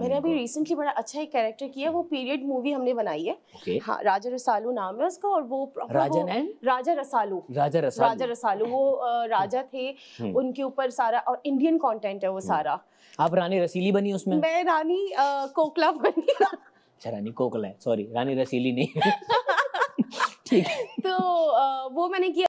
मैंने अभी रिसेंटली बड़ा अच्छा एक कैरेक्टर किया वो पीरियड मूवी हमने बनाई है okay. हाँ, राजा रसालू नाम है उसका और वो राजा एंड राजा रसालू राजा रसालू राजा रसालू वो राजा थे हम्म। उनके ऊपर सारा और इंडियन कंटेंट है वो हम्म। सारा आप रानी रसीली बनी उसमें मैं रानी कोकला बनी अच्छा रानी कोकला सॉरी रानी रसीली नहीं ठीक तो वो मैंने किया